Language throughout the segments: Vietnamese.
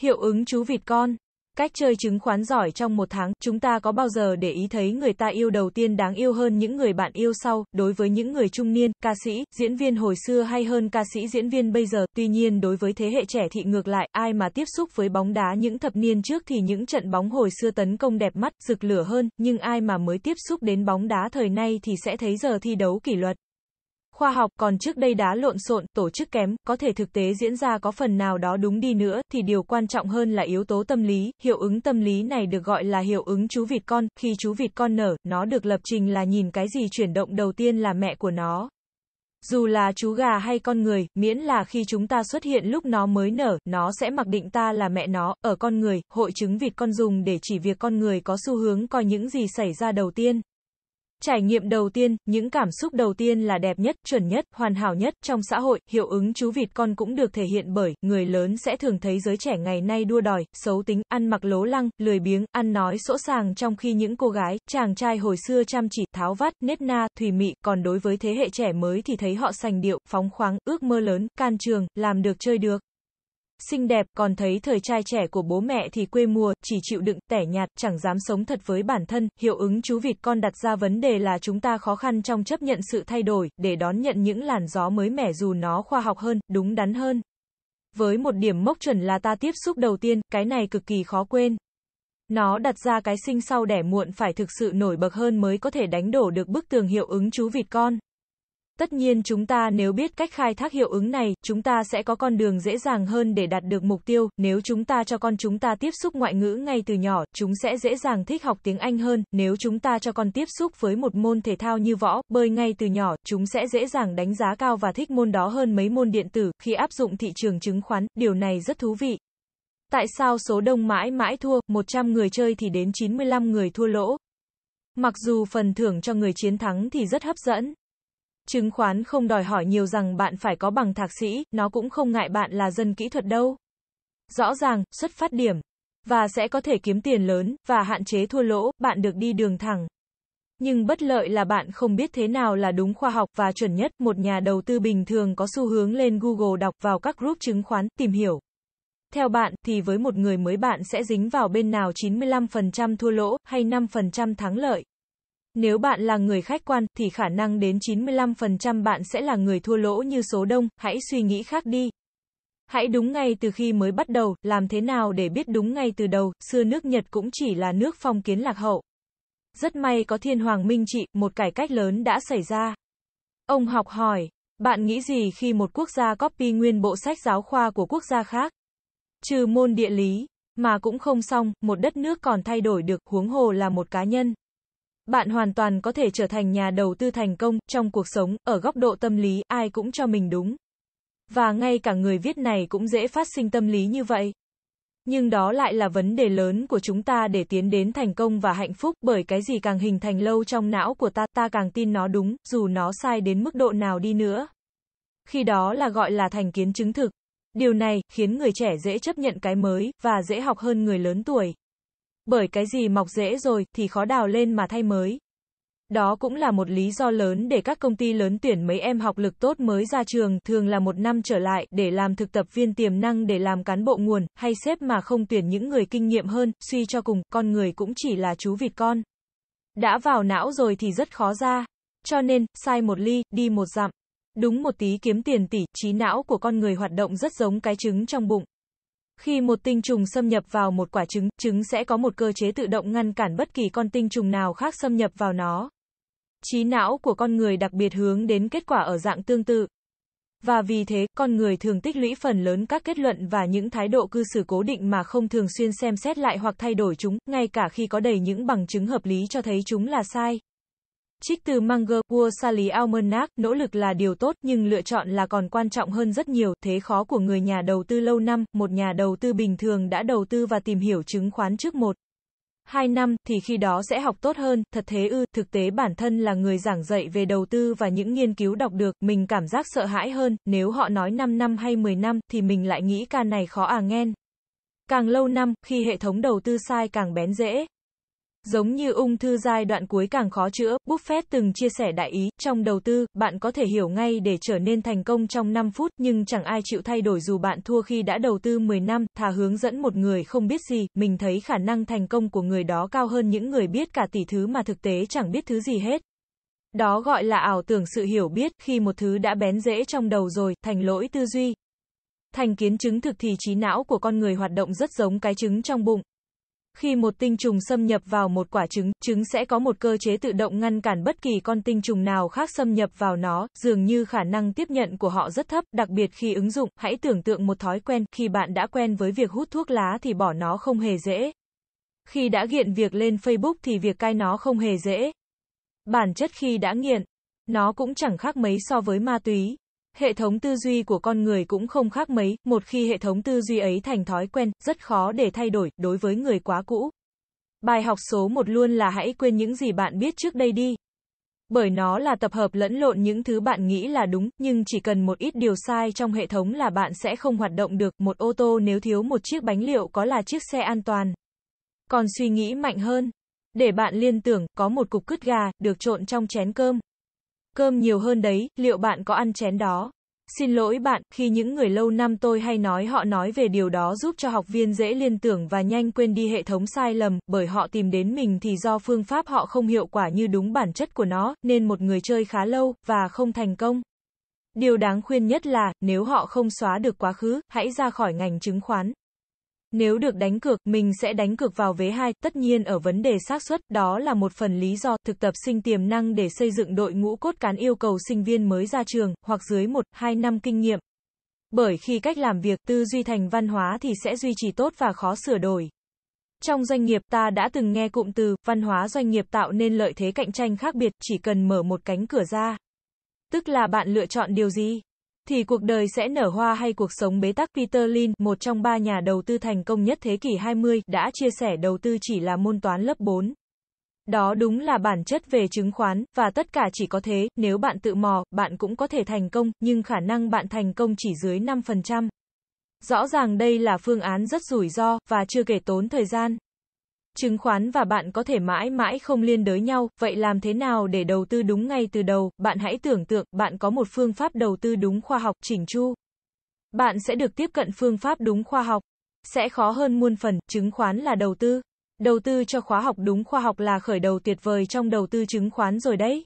Hiệu ứng chú vịt con. Cách chơi chứng khoán giỏi trong một tháng, chúng ta có bao giờ để ý thấy người ta yêu đầu tiên đáng yêu hơn những người bạn yêu sau, đối với những người trung niên, ca sĩ, diễn viên hồi xưa hay hơn ca sĩ diễn viên bây giờ, tuy nhiên đối với thế hệ trẻ thì ngược lại, ai mà tiếp xúc với bóng đá những thập niên trước thì những trận bóng hồi xưa tấn công đẹp mắt, rực lửa hơn, nhưng ai mà mới tiếp xúc đến bóng đá thời nay thì sẽ thấy giờ thi đấu kỷ luật khoa học, còn trước đây đá lộn xộn, tổ chức kém, có thể thực tế diễn ra có phần nào đó đúng đi nữa, thì điều quan trọng hơn là yếu tố tâm lý, hiệu ứng tâm lý này được gọi là hiệu ứng chú vịt con, khi chú vịt con nở, nó được lập trình là nhìn cái gì chuyển động đầu tiên là mẹ của nó. Dù là chú gà hay con người, miễn là khi chúng ta xuất hiện lúc nó mới nở, nó sẽ mặc định ta là mẹ nó, ở con người, hội chứng vịt con dùng để chỉ việc con người có xu hướng coi những gì xảy ra đầu tiên. Trải nghiệm đầu tiên, những cảm xúc đầu tiên là đẹp nhất, chuẩn nhất, hoàn hảo nhất trong xã hội, hiệu ứng chú vịt con cũng được thể hiện bởi người lớn sẽ thường thấy giới trẻ ngày nay đua đòi, xấu tính, ăn mặc lố lăng, lười biếng, ăn nói sỗ sàng trong khi những cô gái, chàng trai hồi xưa chăm chỉ, tháo vát, nết na, thùy mị, còn đối với thế hệ trẻ mới thì thấy họ sành điệu, phóng khoáng, ước mơ lớn, can trường, làm được chơi được xinh đẹp, còn thấy thời trai trẻ của bố mẹ thì quê mùa, chỉ chịu đựng, tẻ nhạt, chẳng dám sống thật với bản thân, hiệu ứng chú vịt con đặt ra vấn đề là chúng ta khó khăn trong chấp nhận sự thay đổi, để đón nhận những làn gió mới mẻ dù nó khoa học hơn, đúng đắn hơn. Với một điểm mốc chuẩn là ta tiếp xúc đầu tiên, cái này cực kỳ khó quên. Nó đặt ra cái sinh sau đẻ muộn phải thực sự nổi bật hơn mới có thể đánh đổ được bức tường hiệu ứng chú vịt con. Tất nhiên chúng ta nếu biết cách khai thác hiệu ứng này, chúng ta sẽ có con đường dễ dàng hơn để đạt được mục tiêu, nếu chúng ta cho con chúng ta tiếp xúc ngoại ngữ ngay từ nhỏ, chúng sẽ dễ dàng thích học tiếng Anh hơn, nếu chúng ta cho con tiếp xúc với một môn thể thao như võ, bơi ngay từ nhỏ, chúng sẽ dễ dàng đánh giá cao và thích môn đó hơn mấy môn điện tử, khi áp dụng thị trường chứng khoán, điều này rất thú vị. Tại sao số đông mãi mãi thua, 100 người chơi thì đến 95 người thua lỗ? Mặc dù phần thưởng cho người chiến thắng thì rất hấp dẫn, Chứng khoán không đòi hỏi nhiều rằng bạn phải có bằng thạc sĩ, nó cũng không ngại bạn là dân kỹ thuật đâu. Rõ ràng, xuất phát điểm, và sẽ có thể kiếm tiền lớn, và hạn chế thua lỗ, bạn được đi đường thẳng. Nhưng bất lợi là bạn không biết thế nào là đúng khoa học và chuẩn nhất, một nhà đầu tư bình thường có xu hướng lên Google đọc vào các group chứng khoán, tìm hiểu. Theo bạn, thì với một người mới bạn sẽ dính vào bên nào 95% thua lỗ, hay 5% thắng lợi. Nếu bạn là người khách quan, thì khả năng đến 95% bạn sẽ là người thua lỗ như số đông, hãy suy nghĩ khác đi. Hãy đúng ngay từ khi mới bắt đầu, làm thế nào để biết đúng ngay từ đầu, xưa nước Nhật cũng chỉ là nước phong kiến lạc hậu. Rất may có thiên hoàng minh trị, một cải cách lớn đã xảy ra. Ông học hỏi, bạn nghĩ gì khi một quốc gia copy nguyên bộ sách giáo khoa của quốc gia khác? Trừ môn địa lý, mà cũng không xong, một đất nước còn thay đổi được, huống hồ là một cá nhân. Bạn hoàn toàn có thể trở thành nhà đầu tư thành công, trong cuộc sống, ở góc độ tâm lý, ai cũng cho mình đúng. Và ngay cả người viết này cũng dễ phát sinh tâm lý như vậy. Nhưng đó lại là vấn đề lớn của chúng ta để tiến đến thành công và hạnh phúc, bởi cái gì càng hình thành lâu trong não của ta, ta càng tin nó đúng, dù nó sai đến mức độ nào đi nữa. Khi đó là gọi là thành kiến chứng thực. Điều này khiến người trẻ dễ chấp nhận cái mới và dễ học hơn người lớn tuổi. Bởi cái gì mọc dễ rồi, thì khó đào lên mà thay mới. Đó cũng là một lý do lớn để các công ty lớn tuyển mấy em học lực tốt mới ra trường, thường là một năm trở lại, để làm thực tập viên tiềm năng để làm cán bộ nguồn, hay xếp mà không tuyển những người kinh nghiệm hơn, suy cho cùng, con người cũng chỉ là chú vịt con. Đã vào não rồi thì rất khó ra. Cho nên, sai một ly, đi một dặm. Đúng một tí kiếm tiền tỷ, trí não của con người hoạt động rất giống cái trứng trong bụng. Khi một tinh trùng xâm nhập vào một quả trứng, trứng sẽ có một cơ chế tự động ngăn cản bất kỳ con tinh trùng nào khác xâm nhập vào nó. Trí não của con người đặc biệt hướng đến kết quả ở dạng tương tự. Và vì thế, con người thường tích lũy phần lớn các kết luận và những thái độ cư xử cố định mà không thường xuyên xem xét lại hoặc thay đổi chúng, ngay cả khi có đầy những bằng chứng hợp lý cho thấy chúng là sai. Trích từ Manger, Vua Sally Almanac, nỗ lực là điều tốt nhưng lựa chọn là còn quan trọng hơn rất nhiều, thế khó của người nhà đầu tư lâu năm, một nhà đầu tư bình thường đã đầu tư và tìm hiểu chứng khoán trước một. hai năm, thì khi đó sẽ học tốt hơn, thật thế ư, thực tế bản thân là người giảng dạy về đầu tư và những nghiên cứu đọc được, mình cảm giác sợ hãi hơn, nếu họ nói 5 năm hay 10 năm, thì mình lại nghĩ ca này khó à nghen. Càng lâu năm, khi hệ thống đầu tư sai càng bén dễ, Giống như ung thư giai đoạn cuối càng khó chữa, Buffett từng chia sẻ đại ý, trong đầu tư, bạn có thể hiểu ngay để trở nên thành công trong 5 phút, nhưng chẳng ai chịu thay đổi dù bạn thua khi đã đầu tư 10 năm, thà hướng dẫn một người không biết gì, mình thấy khả năng thành công của người đó cao hơn những người biết cả tỷ thứ mà thực tế chẳng biết thứ gì hết. Đó gọi là ảo tưởng sự hiểu biết, khi một thứ đã bén rễ trong đầu rồi, thành lỗi tư duy. Thành kiến chứng thực thì trí não của con người hoạt động rất giống cái trứng trong bụng. Khi một tinh trùng xâm nhập vào một quả trứng, trứng sẽ có một cơ chế tự động ngăn cản bất kỳ con tinh trùng nào khác xâm nhập vào nó, dường như khả năng tiếp nhận của họ rất thấp, đặc biệt khi ứng dụng, hãy tưởng tượng một thói quen, khi bạn đã quen với việc hút thuốc lá thì bỏ nó không hề dễ. Khi đã nghiện việc lên Facebook thì việc cai nó không hề dễ. Bản chất khi đã nghiện, nó cũng chẳng khác mấy so với ma túy. Hệ thống tư duy của con người cũng không khác mấy, một khi hệ thống tư duy ấy thành thói quen, rất khó để thay đổi, đối với người quá cũ. Bài học số 1 luôn là hãy quên những gì bạn biết trước đây đi. Bởi nó là tập hợp lẫn lộn những thứ bạn nghĩ là đúng, nhưng chỉ cần một ít điều sai trong hệ thống là bạn sẽ không hoạt động được. Một ô tô nếu thiếu một chiếc bánh liệu có là chiếc xe an toàn. Còn suy nghĩ mạnh hơn. Để bạn liên tưởng, có một cục cứt gà, được trộn trong chén cơm. Cơm nhiều hơn đấy, liệu bạn có ăn chén đó? Xin lỗi bạn, khi những người lâu năm tôi hay nói họ nói về điều đó giúp cho học viên dễ liên tưởng và nhanh quên đi hệ thống sai lầm, bởi họ tìm đến mình thì do phương pháp họ không hiệu quả như đúng bản chất của nó, nên một người chơi khá lâu, và không thành công. Điều đáng khuyên nhất là, nếu họ không xóa được quá khứ, hãy ra khỏi ngành chứng khoán. Nếu được đánh cược, mình sẽ đánh cược vào vế 2, tất nhiên ở vấn đề xác suất, đó là một phần lý do thực tập sinh tiềm năng để xây dựng đội ngũ cốt cán yêu cầu sinh viên mới ra trường, hoặc dưới 1, 2 năm kinh nghiệm. Bởi khi cách làm việc tư duy thành văn hóa thì sẽ duy trì tốt và khó sửa đổi. Trong doanh nghiệp ta đã từng nghe cụm từ, văn hóa doanh nghiệp tạo nên lợi thế cạnh tranh khác biệt, chỉ cần mở một cánh cửa ra. Tức là bạn lựa chọn điều gì? thì cuộc đời sẽ nở hoa hay cuộc sống bế tắc. Peter Lin, một trong ba nhà đầu tư thành công nhất thế kỷ 20, đã chia sẻ đầu tư chỉ là môn toán lớp 4. Đó đúng là bản chất về chứng khoán, và tất cả chỉ có thế, nếu bạn tự mò, bạn cũng có thể thành công, nhưng khả năng bạn thành công chỉ dưới 5%. Rõ ràng đây là phương án rất rủi ro, và chưa kể tốn thời gian. Chứng khoán và bạn có thể mãi mãi không liên đới nhau, vậy làm thế nào để đầu tư đúng ngay từ đầu? Bạn hãy tưởng tượng, bạn có một phương pháp đầu tư đúng khoa học, chỉnh chu. Bạn sẽ được tiếp cận phương pháp đúng khoa học. Sẽ khó hơn muôn phần, chứng khoán là đầu tư. Đầu tư cho khóa học đúng khoa học là khởi đầu tuyệt vời trong đầu tư chứng khoán rồi đấy.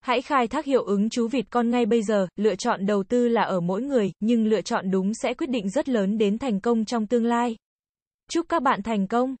Hãy khai thác hiệu ứng chú vịt con ngay bây giờ, lựa chọn đầu tư là ở mỗi người, nhưng lựa chọn đúng sẽ quyết định rất lớn đến thành công trong tương lai. Chúc các bạn thành công!